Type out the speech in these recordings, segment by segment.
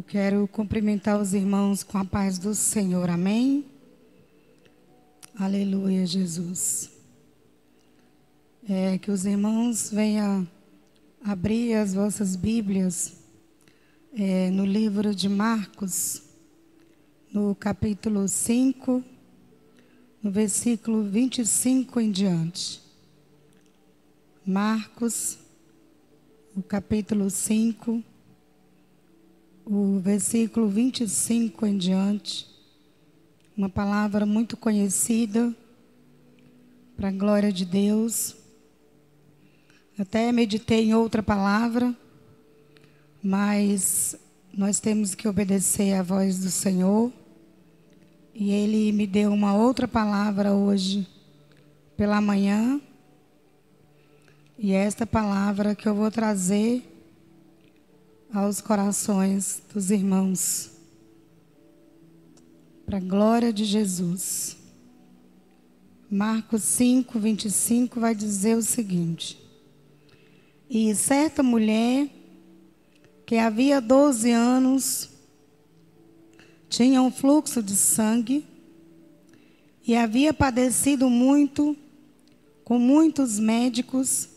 Eu quero cumprimentar os irmãos com a paz do Senhor. Amém? Aleluia, Jesus. É, que os irmãos venham abrir as vossas Bíblias é, no livro de Marcos, no capítulo 5, no versículo 25 em diante. Marcos, o capítulo 5 o versículo 25 em diante, uma palavra muito conhecida para a glória de Deus. Até meditei em outra palavra, mas nós temos que obedecer à voz do Senhor. E ele me deu uma outra palavra hoje pela manhã. E é esta palavra que eu vou trazer aos corações dos irmãos. Para a glória de Jesus. Marcos 5, 25 vai dizer o seguinte: E certa mulher, que havia 12 anos, tinha um fluxo de sangue e havia padecido muito com muitos médicos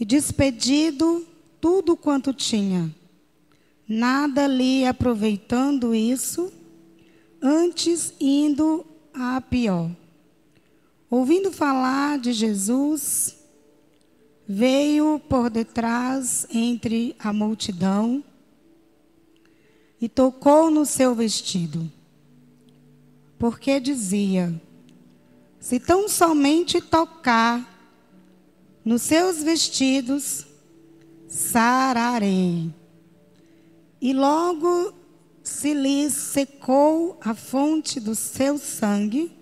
e despedido tudo quanto tinha. Nada lhe aproveitando isso, antes indo a pior. Ouvindo falar de Jesus, veio por detrás entre a multidão e tocou no seu vestido, porque dizia: Se tão somente tocar nos seus vestidos, Sararei. E logo se lhe secou a fonte do seu sangue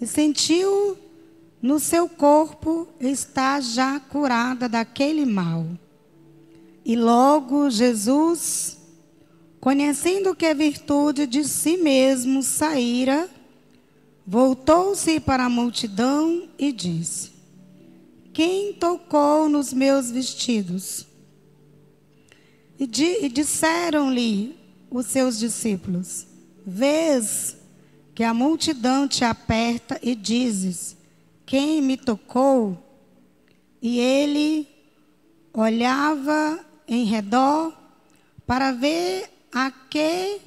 e sentiu no seu corpo estar já curada daquele mal. E logo Jesus, conhecendo que a virtude de si mesmo saíra, voltou-se para a multidão e disse: quem tocou nos meus vestidos? E, di, e disseram-lhe os seus discípulos: Vês que a multidão te aperta e dizes: Quem me tocou? E ele olhava em redor para ver a que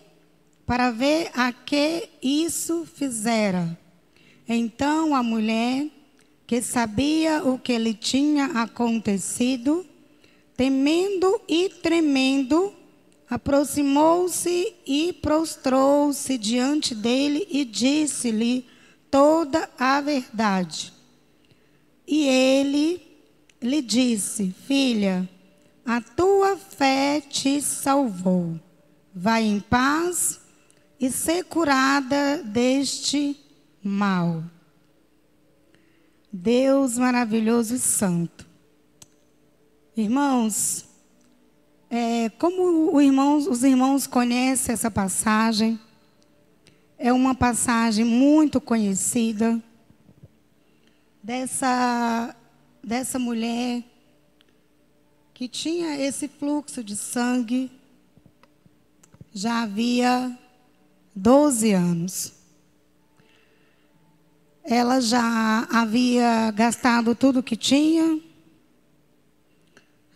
para ver a que isso fizera. Então a mulher que sabia o que lhe tinha acontecido, temendo e tremendo, aproximou-se e prostrou-se diante dele e disse-lhe toda a verdade. E ele lhe disse: Filha, a tua fé te salvou. Vai em paz e ser curada deste mal. Deus maravilhoso e santo. Irmãos, é, como os irmãos conhecem essa passagem, é uma passagem muito conhecida dessa, dessa mulher que tinha esse fluxo de sangue já havia 12 anos. Ela já havia gastado tudo que tinha,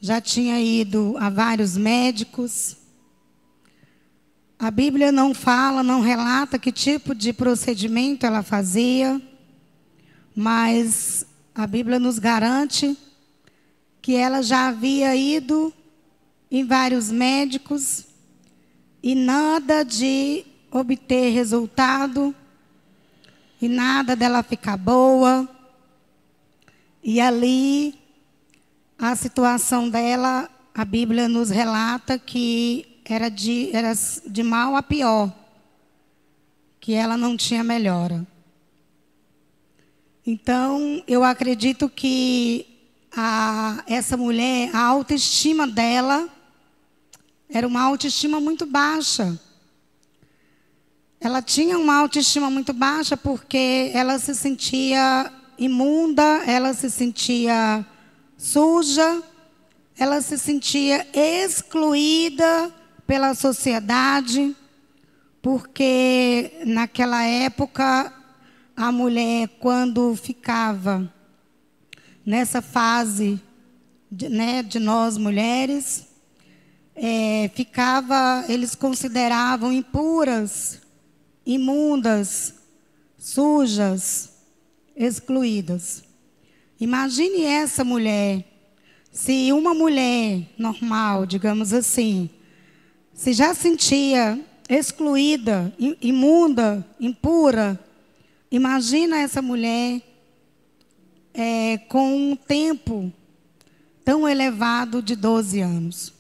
já tinha ido a vários médicos. A Bíblia não fala, não relata que tipo de procedimento ela fazia, mas a Bíblia nos garante que ela já havia ido em vários médicos e nada de obter resultado e nada dela ficar boa. E ali a situação dela, a Bíblia nos relata que era de, era de mal a pior, que ela não tinha melhora. Então, eu acredito que a, essa mulher, a autoestima dela era uma autoestima muito baixa. Ela tinha uma autoestima muito baixa porque ela se sentia imunda, ela se sentia suja, ela se sentia excluída pela sociedade, porque naquela época a mulher, quando ficava nessa fase de, né, de nós mulheres, é, ficava, eles consideravam impuras imundas, sujas, excluídas. Imagine essa mulher. Se uma mulher normal, digamos assim, se já sentia excluída, imunda, impura, imagina essa mulher é, com um tempo tão elevado de 12 anos.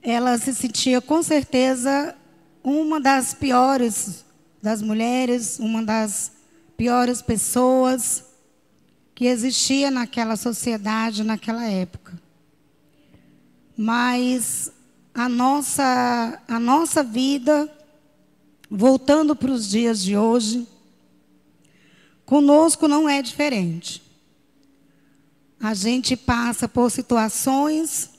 Ela se sentia com certeza uma das piores das mulheres, uma das piores pessoas que existia naquela sociedade, naquela época. Mas a nossa, a nossa vida, voltando para os dias de hoje, conosco não é diferente. A gente passa por situações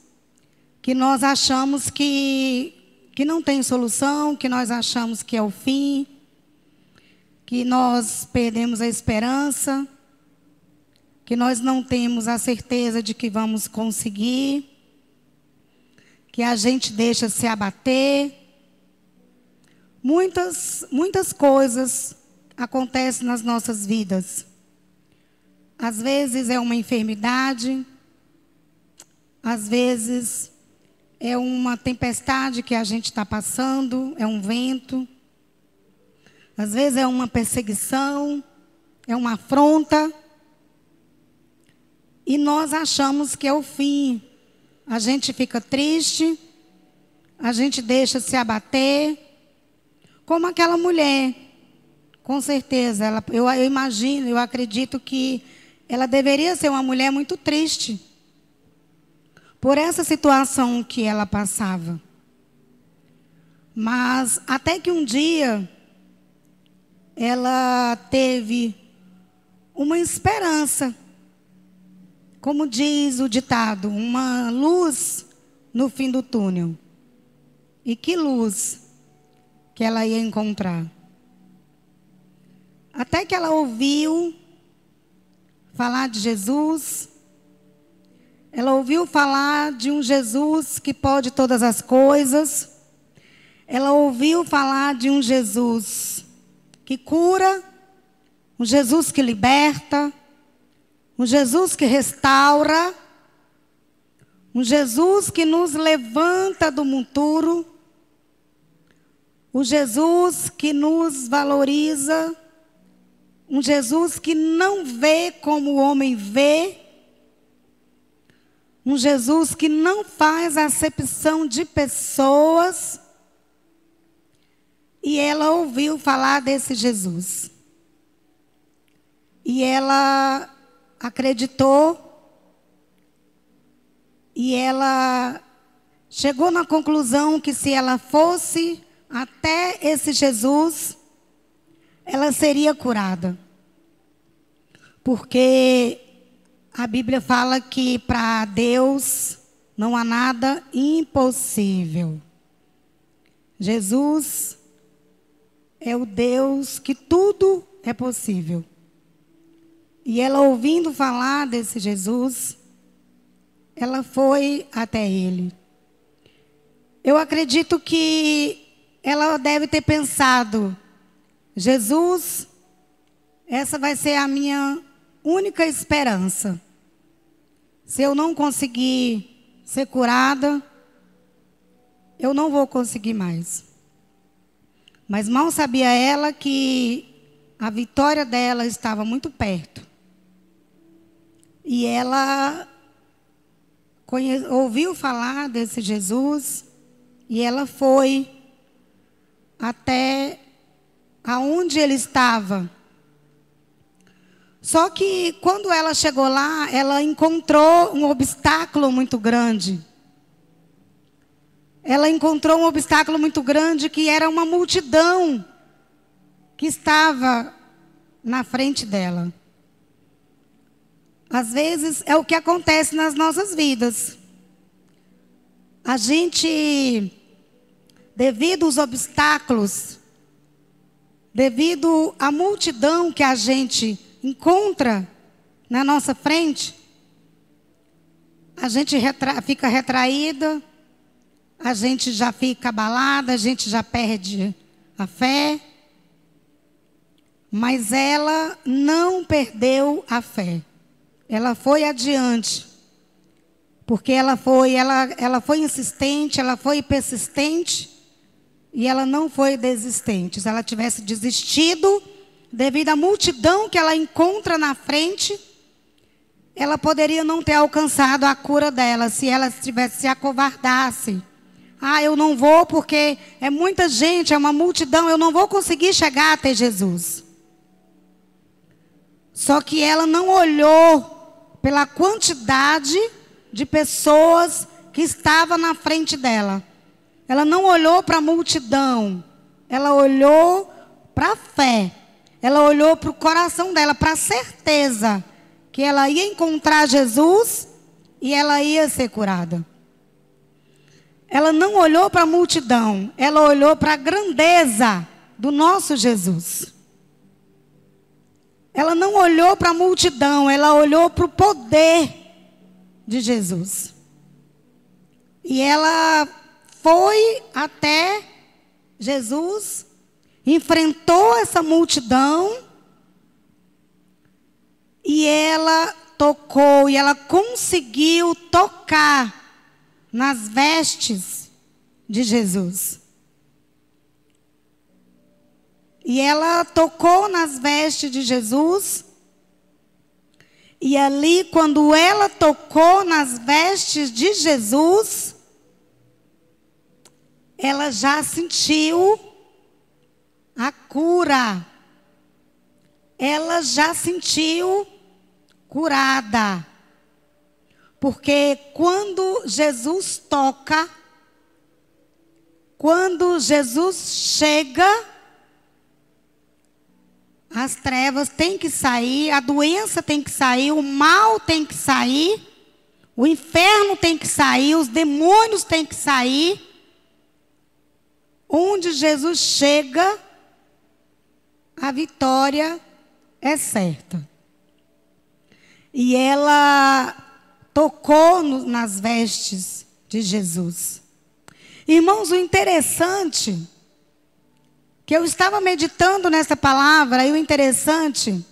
que nós achamos que que não tem solução, que nós achamos que é o fim, que nós perdemos a esperança, que nós não temos a certeza de que vamos conseguir, que a gente deixa se abater. Muitas, muitas coisas acontecem nas nossas vidas. Às vezes é uma enfermidade, às vezes é uma tempestade que a gente está passando, é um vento, às vezes é uma perseguição, é uma afronta. E nós achamos que é o fim. A gente fica triste, a gente deixa se abater, como aquela mulher. Com certeza, ela, eu, eu imagino, eu acredito que ela deveria ser uma mulher muito triste por essa situação que ela passava. Mas até que um dia ela teve uma esperança. Como diz o ditado, uma luz no fim do túnel. E que luz que ela ia encontrar. Até que ela ouviu falar de Jesus, ela ouviu falar de um Jesus que pode todas as coisas. Ela ouviu falar de um Jesus que cura, um Jesus que liberta, um Jesus que restaura, um Jesus que nos levanta do monturo, um Jesus que nos valoriza, um Jesus que não vê como o homem vê, um Jesus que não faz acepção de pessoas. E ela ouviu falar desse Jesus. E ela acreditou. E ela chegou na conclusão que se ela fosse até esse Jesus, ela seria curada. Porque a Bíblia fala que para Deus não há nada impossível. Jesus é o Deus que tudo é possível. E ela, ouvindo falar desse Jesus, ela foi até ele. Eu acredito que ela deve ter pensado: Jesus, essa vai ser a minha única esperança. Se eu não conseguir ser curada, eu não vou conseguir mais. Mas mal sabia ela que a vitória dela estava muito perto. E ela conhe... ouviu falar desse Jesus e ela foi até aonde ele estava só que quando ela chegou lá, ela encontrou um obstáculo muito grande. Ela encontrou um obstáculo muito grande que era uma multidão que estava na frente dela. Às vezes é o que acontece nas nossas vidas. A gente, devido aos obstáculos, devido à multidão que a gente encontra na nossa frente, a gente retra fica retraída, a gente já fica abalada, a gente já perde a fé. Mas ela não perdeu a fé. Ela foi adiante. Porque ela foi, ela, ela foi insistente, ela foi persistente e ela não foi desistente. Se ela tivesse desistido, devido à multidão que ela encontra na frente, ela poderia não ter alcançado a cura dela se ela tivesse se acovardasse. Ah, eu não vou porque é muita gente, é uma multidão, eu não vou conseguir chegar até Jesus. Só que ela não olhou pela quantidade de pessoas que estava na frente dela. Ela não olhou para a multidão, ela olhou para a fé ela olhou para o coração dela, para a certeza que ela ia encontrar Jesus e ela ia ser curada. Ela não olhou para a multidão, ela olhou para a grandeza do nosso Jesus. Ela não olhou para a multidão, ela olhou para o poder de Jesus. E ela foi até Jesus enfrentou essa multidão e ela tocou, e ela conseguiu tocar nas vestes de Jesus. E ela tocou nas vestes de Jesus. E ali, quando ela tocou nas vestes de Jesus, ela já sentiu a cura. Ela já sentiu curada. Porque quando Jesus toca, quando Jesus chega, as trevas têm que sair, a doença tem que sair, o mal tem que sair, o inferno tem que sair, os demônios têm que sair. Onde Jesus chega, a vitória é certa. E ela tocou no, nas vestes de Jesus. Irmãos, o interessante que eu estava meditando nessa palavra e o interessante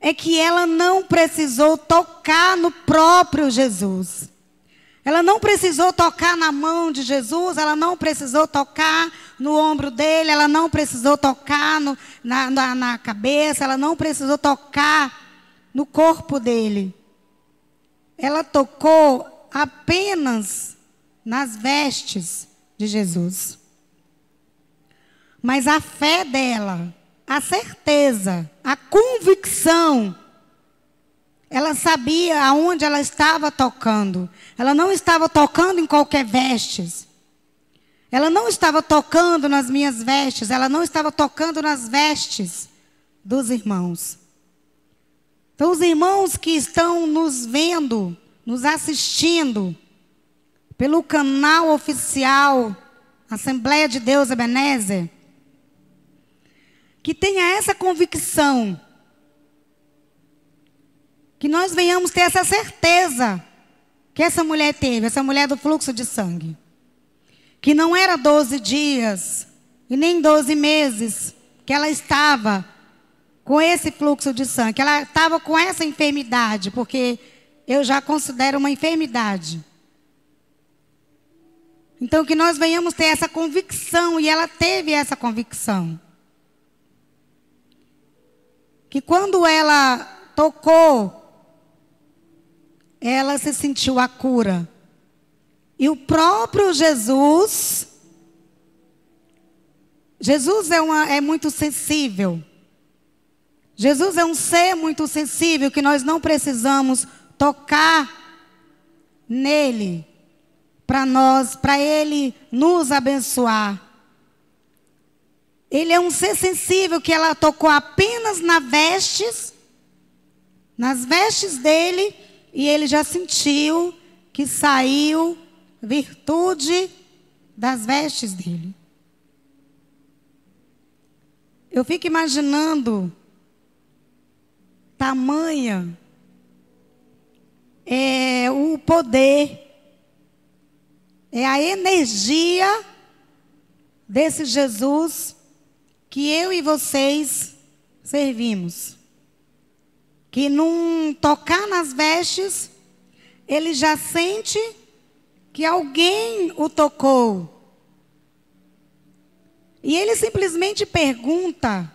é que ela não precisou tocar no próprio Jesus. Ela não precisou tocar na mão de Jesus, ela não precisou tocar no ombro dele, ela não precisou tocar no, na, na, na cabeça, ela não precisou tocar no corpo dele. Ela tocou apenas nas vestes de Jesus. Mas a fé dela, a certeza, a convicção ela sabia aonde ela estava tocando. Ela não estava tocando em qualquer vestes. Ela não estava tocando nas minhas vestes. Ela não estava tocando nas vestes dos irmãos. Então, os irmãos que estão nos vendo, nos assistindo, pelo canal oficial Assembleia de Deus Ebenezer, que tenha essa convicção que nós venhamos ter essa certeza que essa mulher teve, essa mulher do fluxo de sangue. Que não era 12 dias e nem 12 meses que ela estava com esse fluxo de sangue, que ela estava com essa enfermidade, porque eu já considero uma enfermidade. Então, que nós venhamos ter essa convicção, e ela teve essa convicção. Que quando ela tocou ela se sentiu a cura. E o próprio Jesus. Jesus é, uma, é muito sensível. Jesus é um ser muito sensível que nós não precisamos tocar nele para nós, para ele nos abençoar. Ele é um ser sensível que ela tocou apenas nas vestes, nas vestes dele e ele já sentiu que saiu virtude das vestes dele. Eu fico imaginando tamanha é o poder, é a energia desse Jesus que eu e vocês servimos que num tocar nas vestes, ele já sente que alguém o tocou. E ele simplesmente pergunta.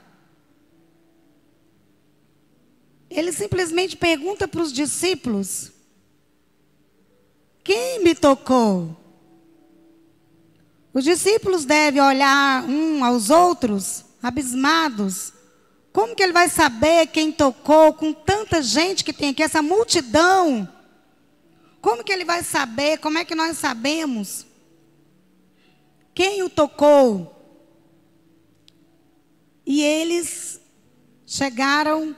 Ele simplesmente pergunta para os discípulos: Quem me tocou? Os discípulos devem olhar um aos outros, abismados como que ele vai saber quem tocou com tanta gente que tem aqui, essa multidão? Como que ele vai saber? Como é que nós sabemos? Quem o tocou? E eles chegaram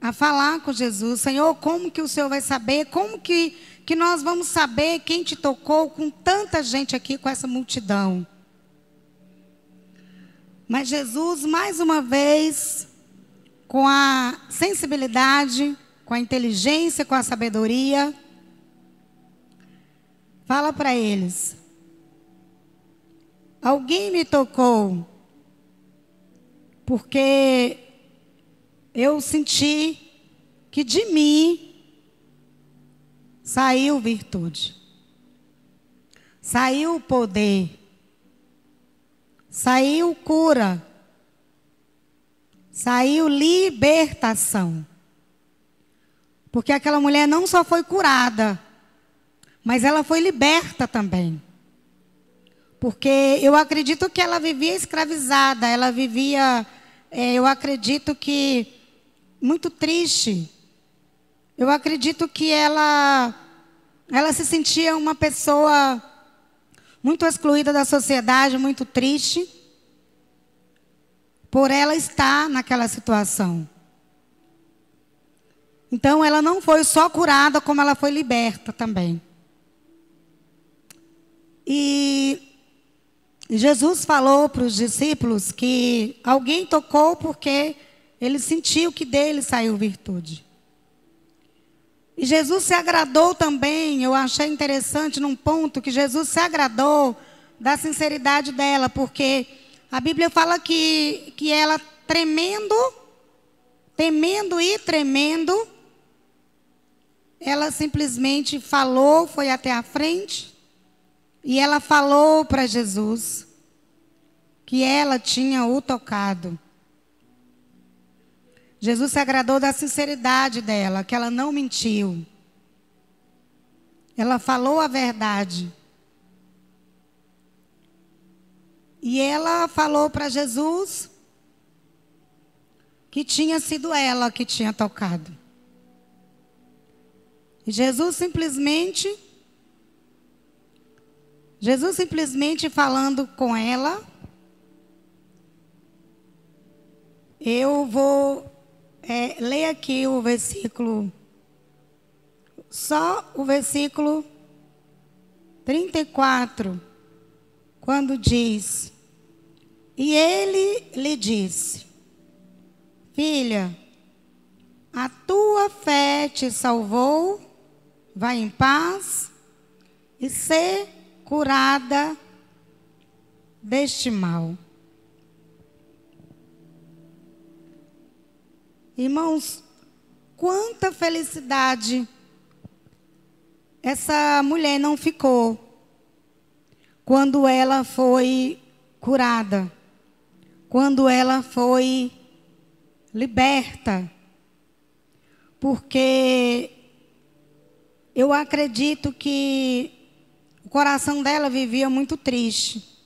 a falar com Jesus: Senhor, como que o Senhor vai saber? Como que, que nós vamos saber quem te tocou com tanta gente aqui, com essa multidão? Mas Jesus, mais uma vez, com a sensibilidade, com a inteligência, com a sabedoria. Fala para eles. Alguém me tocou, porque eu senti que de mim saiu virtude, saiu poder, saiu cura. Saiu libertação. Porque aquela mulher não só foi curada, mas ela foi liberta também. Porque eu acredito que ela vivia escravizada, ela vivia, é, eu acredito que, muito triste. Eu acredito que ela, ela se sentia uma pessoa muito excluída da sociedade, muito triste por ela estar naquela situação. Então ela não foi só curada, como ela foi liberta também. E Jesus falou para os discípulos que alguém tocou porque ele sentiu que dele saiu virtude. E Jesus se agradou também, eu achei interessante num ponto que Jesus se agradou da sinceridade dela, porque a Bíblia fala que, que ela tremendo, temendo e tremendo, ela simplesmente falou, foi até a frente, e ela falou para Jesus que ela tinha o tocado. Jesus se agradou da sinceridade dela, que ela não mentiu. Ela falou a verdade. E ela falou para Jesus que tinha sido ela que tinha tocado. E Jesus simplesmente Jesus simplesmente falando com ela, eu vou é, ler aqui o versículo, só o versículo 34 quando diz: E ele lhe disse: Filha, a tua fé te salvou, vai em paz e ser curada deste mal. Irmãos, quanta felicidade essa mulher não ficou quando ela foi curada, quando ela foi liberta. Porque eu acredito que o coração dela vivia muito triste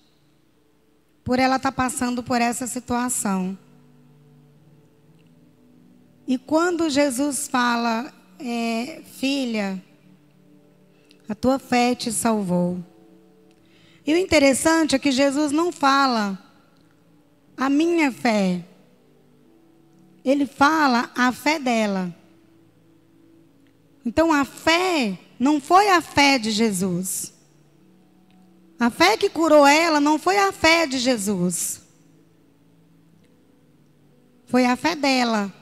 por ela estar tá passando por essa situação. E quando Jesus fala, é, filha, a tua fé te salvou. E o interessante é que Jesus não fala a minha fé. Ele fala a fé dela. Então a fé não foi a fé de Jesus. A fé que curou ela não foi a fé de Jesus. Foi a fé dela.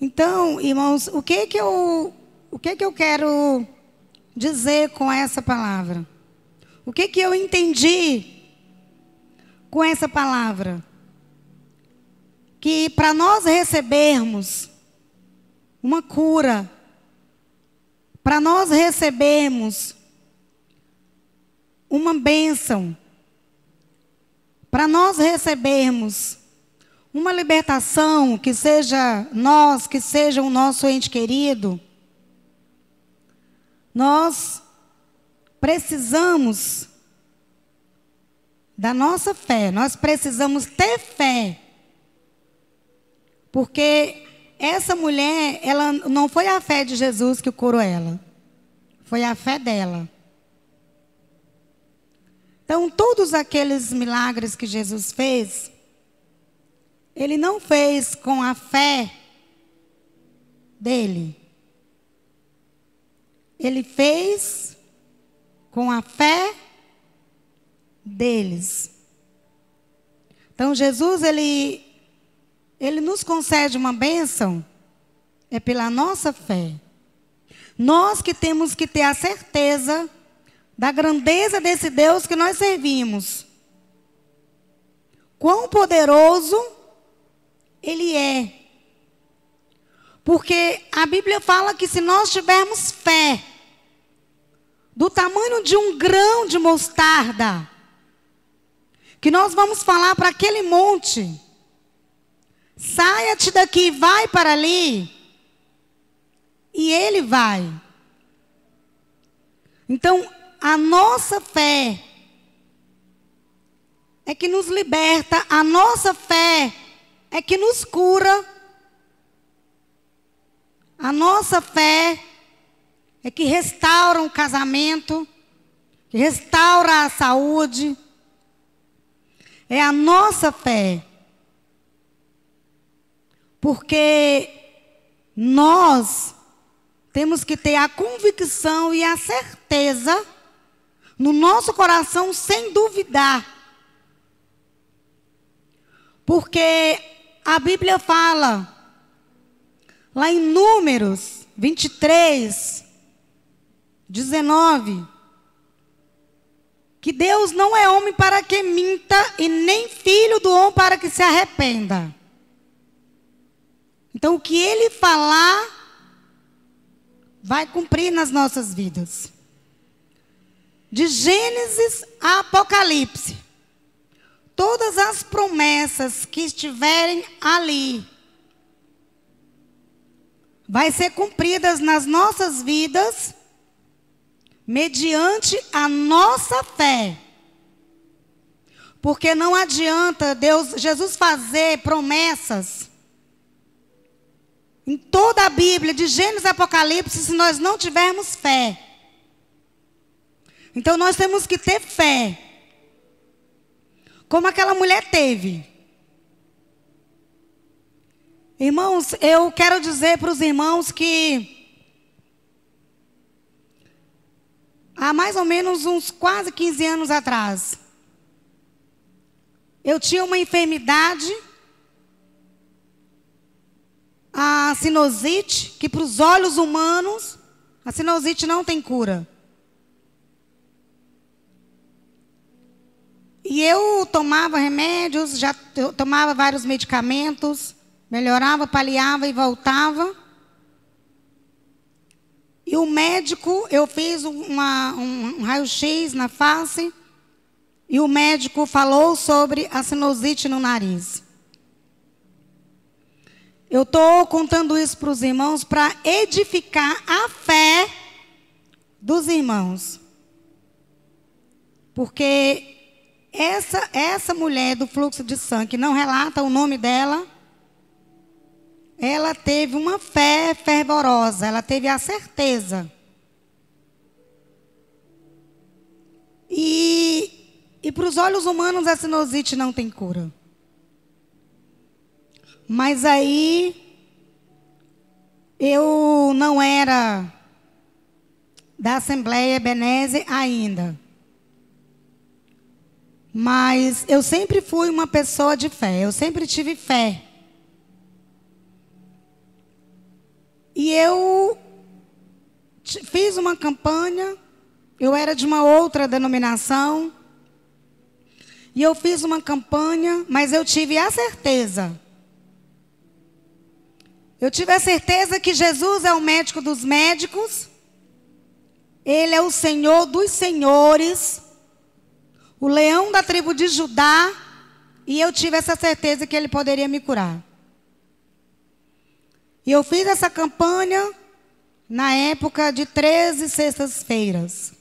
Então, irmãos, o que que eu o que que eu quero dizer com essa palavra? O que, que eu entendi com essa palavra? Que para nós recebermos uma cura, para nós recebermos uma bênção, para nós recebermos uma libertação, que seja nós, que seja o nosso ente querido, nós precisamos da nossa fé, nós precisamos ter fé. Porque essa mulher, ela não foi a fé de Jesus que curou ela. Foi a fé dela. Então, todos aqueles milagres que Jesus fez, ele não fez com a fé dele ele fez com a fé deles. Então Jesus ele ele nos concede uma bênção é pela nossa fé. Nós que temos que ter a certeza da grandeza desse Deus que nós servimos. Quão poderoso ele é. Porque a Bíblia fala que se nós tivermos fé, do tamanho de um grão de mostarda, que nós vamos falar para aquele monte: saia-te daqui, vai para ali. E ele vai. Então, a nossa fé é que nos liberta, a nossa fé é que nos cura, a nossa fé é que restaura o casamento, que restaura a saúde. É a nossa fé. Porque nós temos que ter a convicção e a certeza no nosso coração sem duvidar. Porque a Bíblia fala, lá em Números 23, 19. Que Deus não é homem para que minta, e nem filho do homem para que se arrependa. Então, o que ele falar, vai cumprir nas nossas vidas. De Gênesis a Apocalipse, todas as promessas que estiverem ali, vai ser cumpridas nas nossas vidas mediante a nossa fé. Porque não adianta Deus, Jesus fazer promessas em toda a Bíblia, de Gênesis e Apocalipse, se nós não tivermos fé. Então nós temos que ter fé. Como aquela mulher teve. Irmãos, eu quero dizer para os irmãos que há mais ou menos uns quase 15 anos atrás. Eu tinha uma enfermidade, a sinusite, que para os olhos humanos, a sinusite não tem cura. E eu tomava remédios, já tomava vários medicamentos, melhorava, paliava e voltava o médico, eu fiz uma, um, um raio-x na face e o médico falou sobre a sinusite no nariz. Eu estou contando isso para os irmãos para edificar a fé dos irmãos. Porque essa, essa mulher do fluxo de sangue, não relata o nome dela, ela teve uma fé fervorosa, ela teve a certeza. E, e para os olhos humanos a sinusite não tem cura. Mas aí eu não era da Assembleia Ebenezer ainda. Mas eu sempre fui uma pessoa de fé, eu sempre tive fé. E eu fiz uma campanha, eu era de uma outra denominação, e eu fiz uma campanha, mas eu tive a certeza. Eu tive a certeza que Jesus é o médico dos médicos, Ele é o Senhor dos senhores, o leão da tribo de Judá, e eu tive essa certeza que Ele poderia me curar. E eu fiz essa campanha na época de 13 sextas-feiras.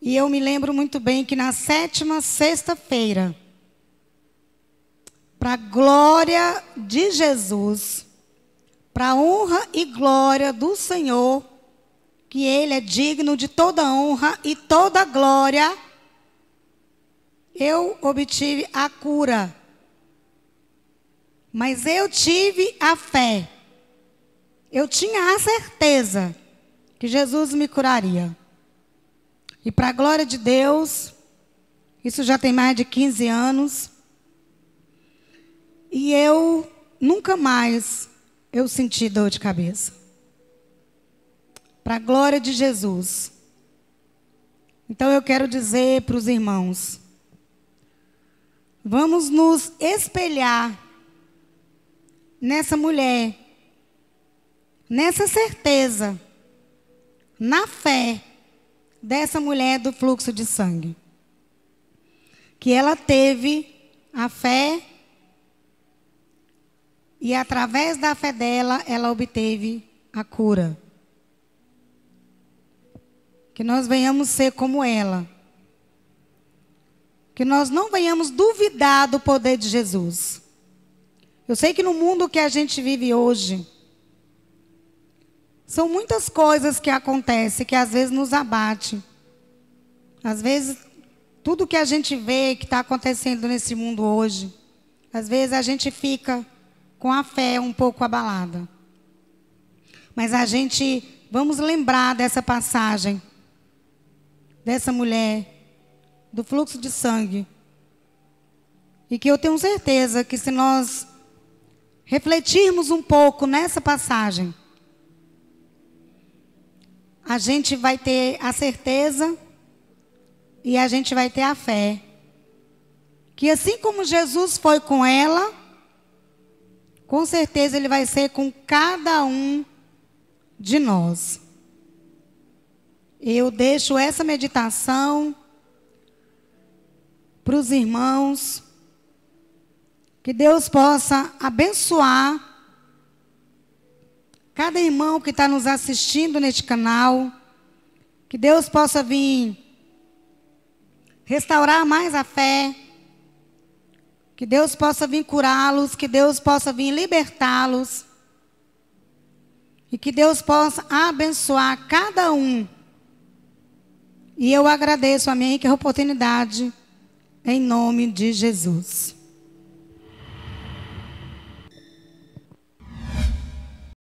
E eu me lembro muito bem que na sétima sexta-feira, para a glória de Jesus, para a honra e glória do Senhor, que Ele é digno de toda honra e toda glória, eu obtive a cura mas eu tive a fé. Eu tinha a certeza que Jesus me curaria. E para a glória de Deus, isso já tem mais de 15 anos. E eu nunca mais eu senti dor de cabeça. Para a glória de Jesus. Então eu quero dizer para os irmãos, vamos nos espelhar nessa mulher, nessa certeza, na fé dessa mulher do fluxo de sangue. Que ela teve a fé e através da fé dela ela obteve a cura. Que nós venhamos ser como ela. Que nós não venhamos duvidar do poder de Jesus. Eu sei que no mundo que a gente vive hoje, são muitas coisas que acontecem que às vezes nos abate. Às vezes, tudo que a gente vê que está acontecendo nesse mundo hoje, às vezes a gente fica com a fé um pouco abalada. Mas a gente, vamos lembrar dessa passagem, dessa mulher, do fluxo de sangue. E que eu tenho certeza que se nós refletirmos um pouco nessa passagem, a gente vai ter a certeza e a gente vai ter a fé. Que assim como Jesus foi com ela, com certeza ele vai ser com cada um de nós. Eu deixo essa meditação para os irmãos que Deus possa abençoar cada irmão que está nos assistindo neste canal. Que Deus possa vir restaurar mais a fé. Que Deus possa vir curá-los. Que Deus possa vir libertá-los. E que Deus possa abençoar cada um. E eu agradeço a minha oportunidade, em nome de Jesus.